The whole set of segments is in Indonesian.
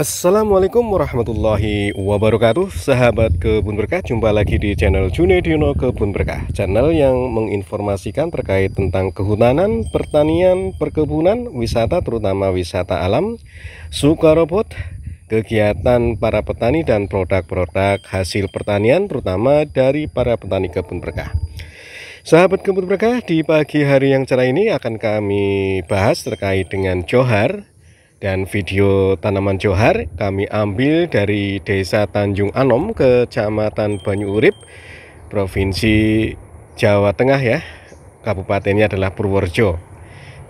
Assalamualaikum warahmatullahi wabarakatuh Sahabat Kebun Berkah Jumpa lagi di channel Junediono Kebun Berkah Channel yang menginformasikan terkait tentang kehutanan, pertanian, perkebunan, wisata terutama wisata alam Sukarobot, kegiatan para petani dan produk-produk hasil pertanian terutama dari para petani Kebun Berkah Sahabat Kebun Berkah di pagi hari yang cerah ini akan kami bahas terkait dengan Johar dan video tanaman johar kami ambil dari Desa Tanjung Anom, Kecamatan Banyu Urip, Provinsi Jawa Tengah ya. Kabupatennya adalah Purworejo.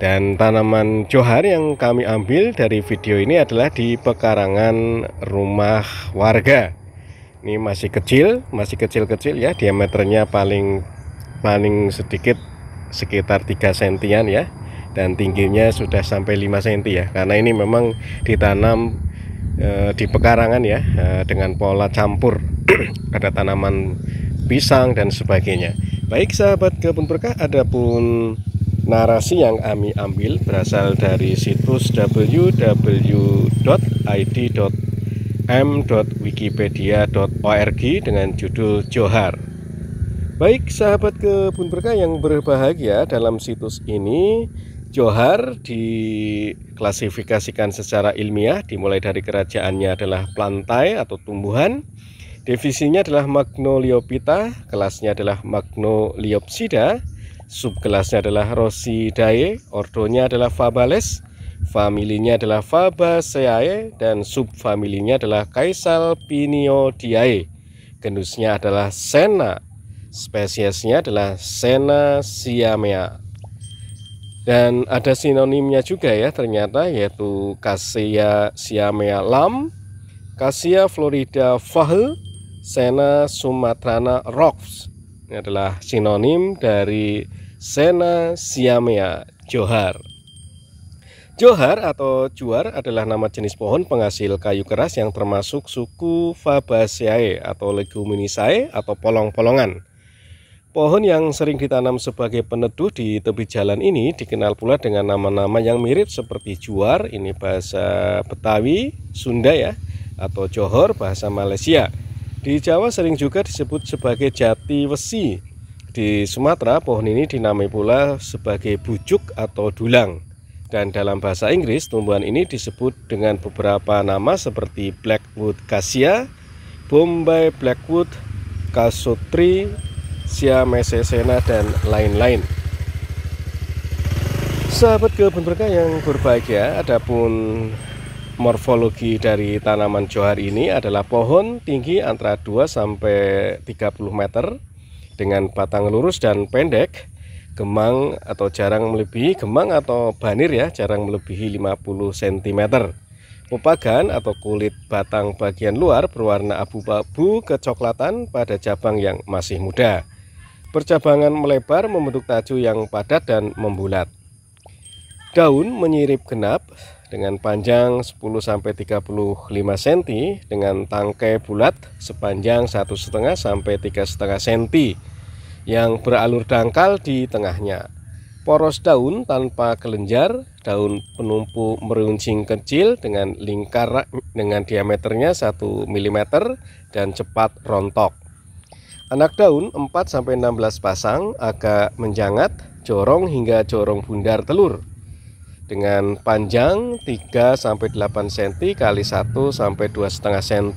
Dan tanaman johar yang kami ambil dari video ini adalah di pekarangan rumah warga. Ini masih kecil, masih kecil-kecil ya, diameternya paling paling sedikit sekitar 3 sentian ya dan tingginya sudah sampai 5 cm ya karena ini memang ditanam e, di pekarangan ya e, dengan pola campur ada tanaman pisang dan sebagainya baik sahabat kebun berkah adapun narasi yang kami ambil berasal dari situs www.id.m.wikipedia.org dengan judul Johar Baik sahabat kebun berkah yang berbahagia dalam situs ini Johar diklasifikasikan secara ilmiah dimulai dari kerajaannya adalah plantae atau tumbuhan. Divisinya adalah Magnoliopita, kelasnya adalah Magnoliopsida, subkelasnya adalah Rosidae, ordonya adalah Fabales, familinya adalah Fabaceae dan subfamilinya adalah Caesalpiniodiae. Genusnya adalah Sena, spesiesnya adalah Sena siamea. Dan ada sinonimnya juga ya ternyata yaitu Cassia siamea lam, Cassia florida fahl, Sena sumatrana rocks Ini adalah sinonim dari Sena siamea johar. Johar atau juar adalah nama jenis pohon penghasil kayu keras yang termasuk suku Fabaceae atau Leguminaceae atau polong-polongan. Pohon yang sering ditanam sebagai peneduh di tepi jalan ini dikenal pula dengan nama-nama yang mirip seperti juar, ini bahasa Betawi, Sunda ya, atau Johor bahasa Malaysia. Di Jawa sering juga disebut sebagai jati wesi. Di Sumatera pohon ini dinamai pula sebagai bujuk atau dulang. Dan dalam bahasa Inggris tumbuhan ini disebut dengan beberapa nama seperti Blackwood Cassia, Bombay Blackwood, Kasutri, Siam, Mesesena, dan lain-lain. Sahabat kebun berkah yang berbahagia, adapun morfologi dari tanaman johar ini adalah pohon tinggi antara 2 sampai 30 meter dengan batang lurus dan pendek, gemang atau jarang melebihi gemang atau banir ya, jarang melebihi 50 cm. Pupagan atau kulit batang bagian luar berwarna abu-abu kecoklatan pada cabang yang masih muda. Percabangan melebar membentuk taju yang padat dan membulat. Daun menyirip genap dengan panjang 10-35 cm dengan tangkai bulat sepanjang 1,5 sampai 3,5 cm yang beralur dangkal di tengahnya. Poros daun tanpa kelenjar, daun penumpu meruncing kecil dengan lingkar dengan diameternya 1 mm dan cepat rontok. Anak daun 4-16 pasang agak menjangat, corong hingga corong bundar telur. Dengan panjang 3-8 cm x 1-2,5 cm.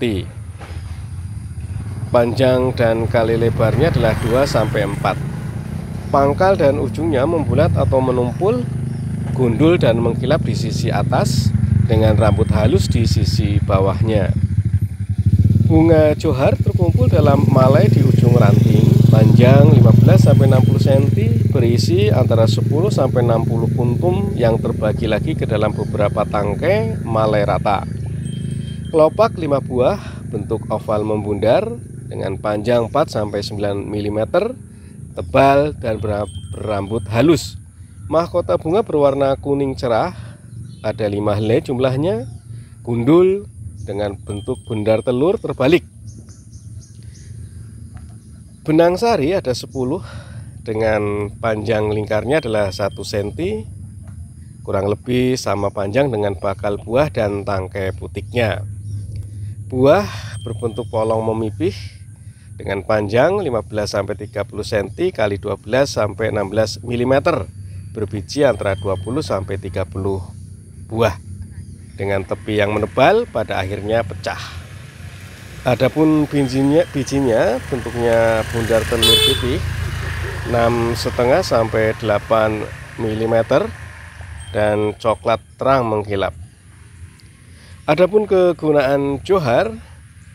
Panjang dan kali lebarnya adalah 2-4. Pangkal dan ujungnya membulat atau menumpul, gundul dan mengkilap di sisi atas dengan rambut halus di sisi bawahnya. Bunga johar terkumpul dalam malai di ujung ranting, panjang 15-60 cm, berisi antara 10-60 kuntum yang terbagi lagi ke dalam beberapa tangkai malai rata. Kelopak 5 buah, bentuk oval membundar, dengan panjang 4-9 mm, tebal dan berambut halus. Mahkota bunga berwarna kuning cerah, ada 5 helai jumlahnya, gundul, dengan bentuk bundar telur terbalik. Benang sari ada 10 dengan panjang lingkarnya adalah 1 cm kurang lebih sama panjang dengan bakal buah dan tangkai putiknya. Buah berbentuk polong memipih dengan panjang 15 sampai 30 cm kali 12 sampai 16 mm berbiji antara 20 sampai 30 buah dengan tepi yang menebal pada akhirnya pecah. Adapun bijinya, bijinya bentuknya bundar telur pipih 6,5 sampai 8 mm dan coklat terang mengkilap. Adapun kegunaan johar,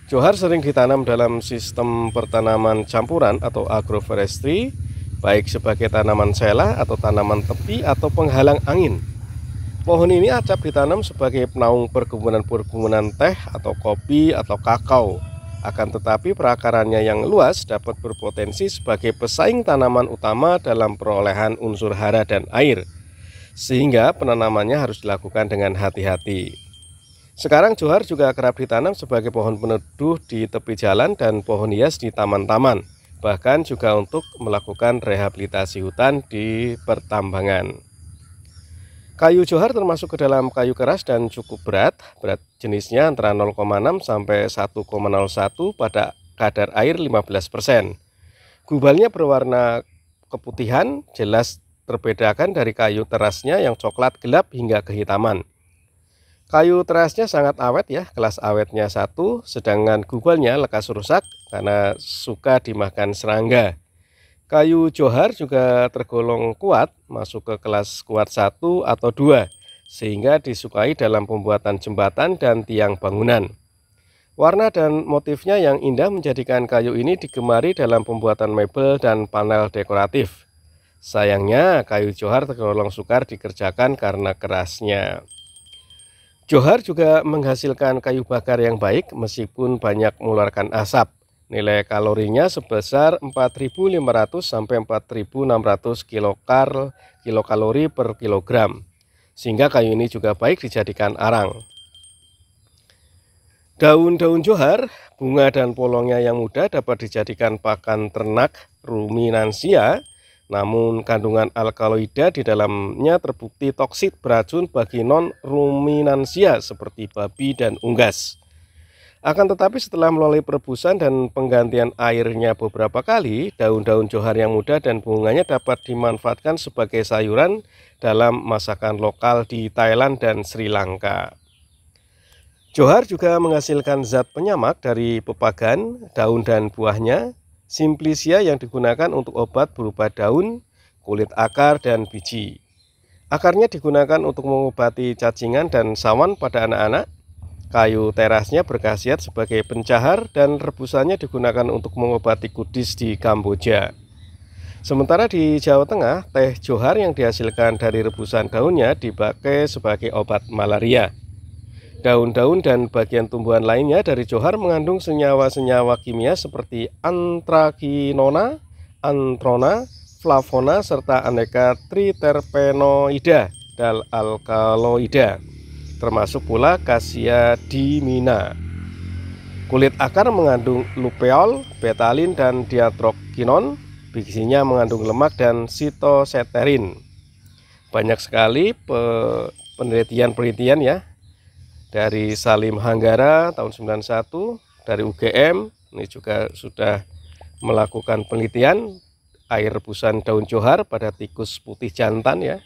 johar sering ditanam dalam sistem pertanaman campuran atau agroforestry baik sebagai tanaman sela atau tanaman tepi atau penghalang angin Pohon ini acap ditanam sebagai penaung perkebunan-perkebunan teh atau kopi atau kakao. Akan tetapi perakarannya yang luas dapat berpotensi sebagai pesaing tanaman utama dalam perolehan unsur hara dan air. Sehingga penanamannya harus dilakukan dengan hati-hati. Sekarang johar juga kerap ditanam sebagai pohon peneduh di tepi jalan dan pohon hias di taman-taman. Bahkan juga untuk melakukan rehabilitasi hutan di pertambangan. Kayu johar termasuk ke dalam kayu keras dan cukup berat. Berat jenisnya antara 0,6 sampai 1,01 pada kadar air 15%. Gubalnya berwarna keputihan, jelas terbedakan dari kayu terasnya yang coklat gelap hingga kehitaman. Kayu terasnya sangat awet ya, kelas awetnya satu, sedangkan gubalnya lekas rusak karena suka dimakan serangga. Kayu johar juga tergolong kuat, masuk ke kelas kuat 1 atau 2, sehingga disukai dalam pembuatan jembatan dan tiang bangunan. Warna dan motifnya yang indah menjadikan kayu ini digemari dalam pembuatan mebel dan panel dekoratif. Sayangnya, kayu johar tergolong sukar dikerjakan karena kerasnya. Johar juga menghasilkan kayu bakar yang baik meskipun banyak mengeluarkan asap. Nilai kalorinya sebesar 4.500 sampai 4.600 kilokar kilokalori per kilogram. Sehingga kayu ini juga baik dijadikan arang. Daun-daun johar, bunga dan polongnya yang muda dapat dijadikan pakan ternak ruminansia, namun kandungan alkaloida di dalamnya terbukti toksit beracun bagi non-ruminansia seperti babi dan unggas. Akan tetapi setelah melalui perebusan dan penggantian airnya beberapa kali, daun-daun johar yang muda dan bunganya dapat dimanfaatkan sebagai sayuran dalam masakan lokal di Thailand dan Sri Lanka. Johar juga menghasilkan zat penyamak dari pepagan, daun dan buahnya, simplisia yang digunakan untuk obat berupa daun, kulit akar, dan biji. Akarnya digunakan untuk mengobati cacingan dan sawan pada anak-anak, Kayu terasnya berkhasiat sebagai pencahar dan rebusannya digunakan untuk mengobati kudis di Kamboja. Sementara di Jawa Tengah, teh johar yang dihasilkan dari rebusan daunnya dipakai sebagai obat malaria. Daun-daun dan bagian tumbuhan lainnya dari johar mengandung senyawa-senyawa kimia seperti antrakinona, antrona, flavona, serta aneka triterpenoida dan alkaloida termasuk pula kasia dimina. Kulit akar mengandung lupeol, betalin dan diatrokinon, bijinya mengandung lemak dan sitoseterin. Banyak sekali penelitian-penelitian ya dari Salim Hanggara tahun 91, dari UGM ini juga sudah melakukan penelitian air rebusan daun johar pada tikus putih jantan ya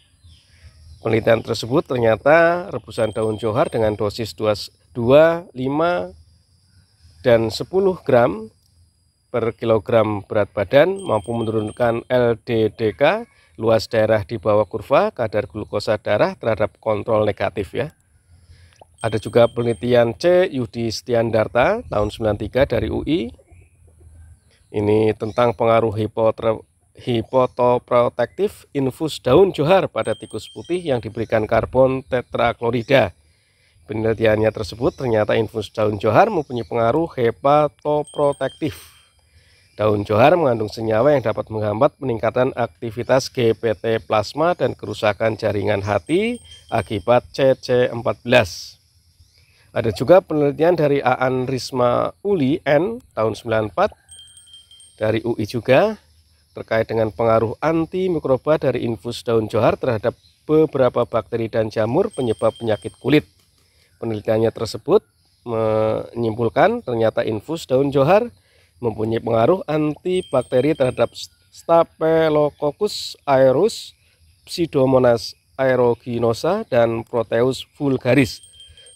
Penelitian tersebut ternyata rebusan daun johar dengan dosis 2, 2 5, dan 10 gram per kilogram berat badan mampu menurunkan LDDK luas daerah di bawah kurva kadar glukosa darah terhadap kontrol negatif ya. Ada juga penelitian C Yudi Setiandarta tahun 93 dari UI. Ini tentang pengaruh hipotermia hipotoprotektif infus daun johar pada tikus putih yang diberikan karbon tetraklorida. Penelitiannya tersebut ternyata infus daun johar mempunyai pengaruh hepatoprotektif. Daun johar mengandung senyawa yang dapat menghambat peningkatan aktivitas GPT plasma dan kerusakan jaringan hati akibat CC14. Ada juga penelitian dari Aan Risma Uli N tahun 94 dari UI juga terkait dengan pengaruh antimikroba dari infus daun johar terhadap beberapa bakteri dan jamur penyebab penyakit kulit. Penelitiannya tersebut menyimpulkan ternyata infus daun johar mempunyai pengaruh antibakteri terhadap Staphylococcus aureus, Pseudomonas aeruginosa dan Proteus vulgaris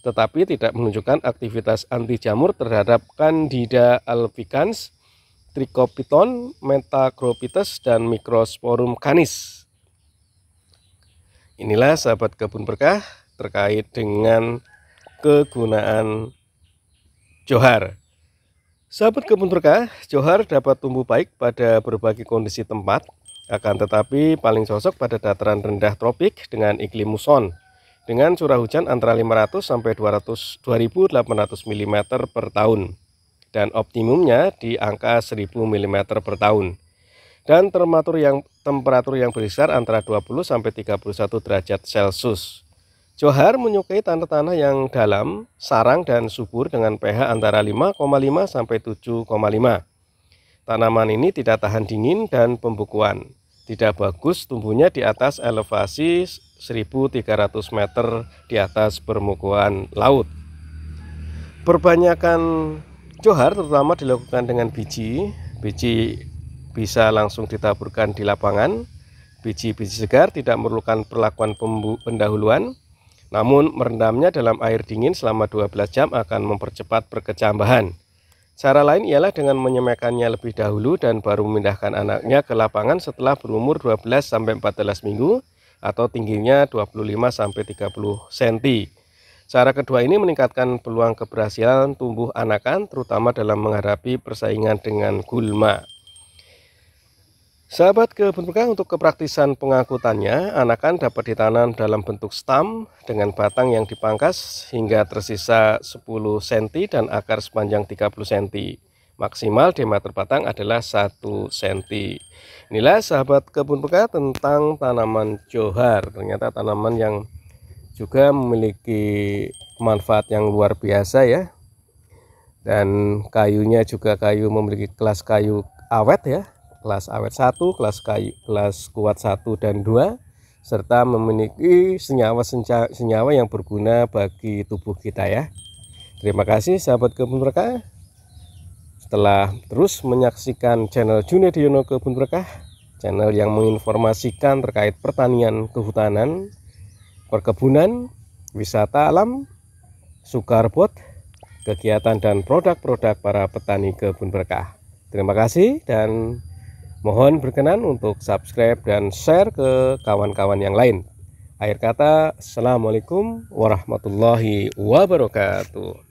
tetapi tidak menunjukkan aktivitas anti jamur terhadap Candida albicans Trichopiton, Metacropytus, dan Microsporum canis. Inilah sahabat kebun berkah terkait dengan kegunaan johar. Sahabat kebun berkah, johar dapat tumbuh baik pada berbagai kondisi tempat, akan tetapi paling cocok pada dataran rendah tropik dengan iklim muson dengan curah hujan antara 500 sampai 200 2800 mm per tahun dan optimumnya di angka 1000 mm per tahun. Dan temperatur yang temperatur yang berkisar antara 20 sampai 31 derajat Celcius. Johar menyukai tanah-tanah yang dalam, sarang dan subur dengan pH antara 5,5 sampai 7,5. Tanaman ini tidak tahan dingin dan pembukuan. Tidak bagus tumbuhnya di atas elevasi 1300 meter di atas permukaan laut. Perbanyakan Johar terutama dilakukan dengan biji. Biji bisa langsung ditaburkan di lapangan. Biji-biji segar tidak memerlukan perlakuan pendahuluan. Namun merendamnya dalam air dingin selama 12 jam akan mempercepat perkecambahan. Cara lain ialah dengan menyemekannya lebih dahulu dan baru memindahkan anaknya ke lapangan setelah berumur 12 14 minggu atau tingginya 25 30 cm. Cara kedua ini meningkatkan peluang keberhasilan tumbuh anakan terutama dalam menghadapi persaingan dengan gulma. Sahabat kebun pegang untuk kepraktisan pengangkutannya, anakan dapat ditanam dalam bentuk stam dengan batang yang dipangkas hingga tersisa 10 cm dan akar sepanjang 30 cm. Maksimal diameter batang adalah 1 cm. Inilah sahabat kebun peka tentang tanaman johar. Ternyata tanaman yang juga memiliki manfaat yang luar biasa ya dan kayunya juga kayu memiliki kelas kayu awet ya kelas awet satu kelas kayu kelas kuat satu dan dua serta memiliki senyawa senyawa yang berguna bagi tubuh kita ya terima kasih sahabat kebun berkah setelah terus menyaksikan channel Junedi Yono Kebun Berkah, channel yang menginformasikan terkait pertanian kehutanan, perkebunan, wisata alam, sukarbot, kegiatan dan produk-produk para petani kebun berkah. Terima kasih dan mohon berkenan untuk subscribe dan share ke kawan-kawan yang lain. Akhir kata, Assalamualaikum warahmatullahi wabarakatuh.